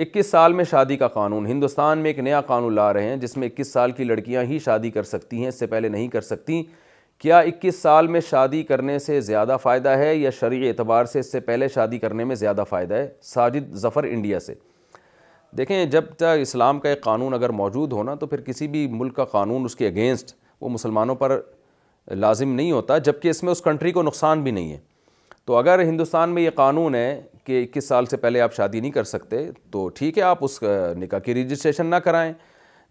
इक्कीस साल में शादी का कानून हिंदुस्तान में एक नया कानून ला रहे हैं जिसमें इक्कीस साल की लड़कियाँ ही शादी कर सकती हैं इससे पहले नहीं कर सकती क्या इक्कीस साल में शादी करने से ज़्यादा फ़ायदा है या शर्य एतबार से इससे पहले शादी करने में ज़्यादा फ़ायदा है साजिद ज़फ़र इंडिया से देखें जब तक इस्लाम का एक कानून अगर मौजूद हो ना तो फिर किसी भी मुल्क का कानून उसके अगेंस्ट वो मुसलमानों पर लाजिम नहीं होता जबकि इसमें उस कंट्री को नुकसान भी नहीं है तो अगर हिंदुस्तान में ये कानून है कि इक्कीस साल से पहले आप शादी नहीं कर सकते तो ठीक है आप उस निका की रजिस्ट्रेशन ना कराएं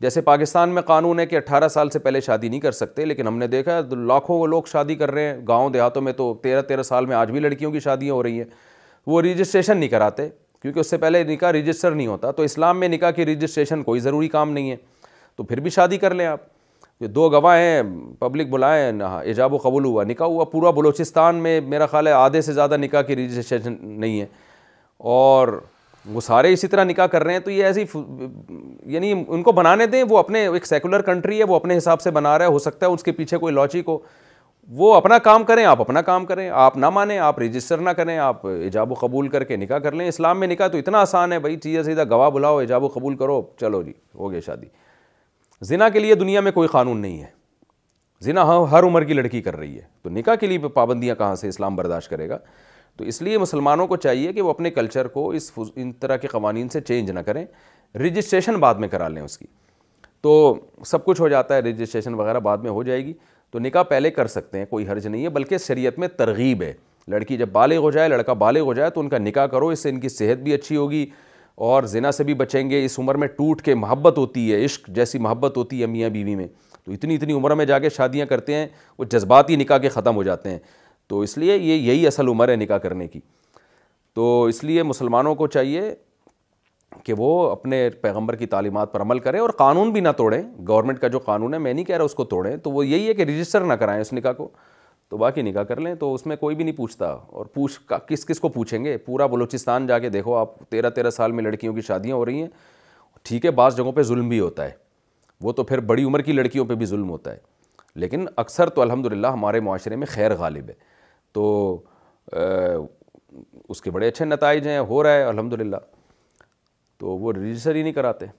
जैसे पाकिस्तान में कानून है कि 18 साल से पहले शादी नहीं कर सकते लेकिन हमने देखा है लाखों लोग शादी कर रहे हैं गांव देहातों में तो तेरह तेरह साल में आज भी लड़कियों की शादियाँ हो रही हैं वो रजिस्ट्रेशन नहीं कराते क्योंकि उससे पहले निका रजिस्टर नहीं होता तो इस्लाम में निका की रजिस्ट्रेशन कोई ज़रूरी काम नहीं है तो फिर भी शादी कर लें आप ये दो गवाह हैं पब्लिक बुलाए एजाब कबूल हुआ निका हुआ पूरा बलोचिस्तान में मेरा ख्याल है आधे से ज़्यादा निका की रजिस्ट्रेशन नहीं है और वो सारे इसी तरह निका कर रहे हैं तो ये ऐसी यानी उनको बनाने दें वो अपने एक सेकुलर कंट्री है वो अपने हिसाब से बना रहा है हो सकता है उसके पीछे कोई लॉजिक हो वो अपना काम करें आप अपना काम करें आप ना माने आप रजिस्टर ना करें आप इजाब कबूल करके निका कर लें इस्लाम में निका तो इतना आसान है भाई चीज़ें सीधा गवाह बुलाओ इजाब कबूल करो चलो जी हो गया शादी जिना के लिए दुनिया में कोई कानून नहीं है जिना हर उम्र की लड़की कर रही है तो निका के लिए पाबंदियाँ कहाँ से इस्लाम बर्दाश्त करेगा तो इसलिए मुसलमानों को चाहिए कि वो अपने कल्चर को इस इन तरह के कवानीन से चेंज ना करें रजिस्ट्रेशन बाद में करा लें उसकी तो सब कुछ हो जाता है रजिस्ट्रेशन वगैरह बाद में हो जाएगी तो निकाह पहले कर सकते हैं कोई हर्ज नहीं है बल्कि शरीयत में तरगीब है लड़की जब बालिग हो जाए लड़का बालिग हो जाए तो उनका निकाह करो इससे इनकी सेहत भी अच्छी होगी और जिना से भी बचेंगे इस उम्र में टूट के मोहब्बत होती है इश्क जैसी मोहब्बत होती है मियाँ बीवी में तो इतनी इतनी उम्र में जाके शादियाँ करते हैं वो जज्बाती निकाह के ख़त्म हो जाते हैं तो इसलिए ये यही असल उम्र है निकाह करने की तो इसलिए मुसलमानों को चाहिए कि वो अपने पैगंबर की तालीमत पर अमल करें और कानून भी ना तोड़ें गवर्नमेंट का जो कानून है मैं नहीं कह रहा उसको तोड़ें तो वो यही है कि रजिस्टर ना कराएं उस निका को तो बाकी निकाह कर लें तो उसमें कोई भी नहीं पूछता और पूछ का, किस किस को पूछेंगे पूरा बलूचिस्तान जाके देखो आप तेरह तेरह साल में लड़कियों की शादियाँ हो रही हैं ठीक है बाज़ जगहों पर जुल्म भी होता है वो तो फिर बड़ी उम्र की लड़कियों पर भी जुल्म होता है लेकिन अक्सर तो अलहमदिल्ला हमारे माशरे में खैर गालिब है तो आ, उसके बड़े अच्छे नतज हैं हो रहा है अलहमदिल्ला तो वो रजिस्टर ही नहीं कराते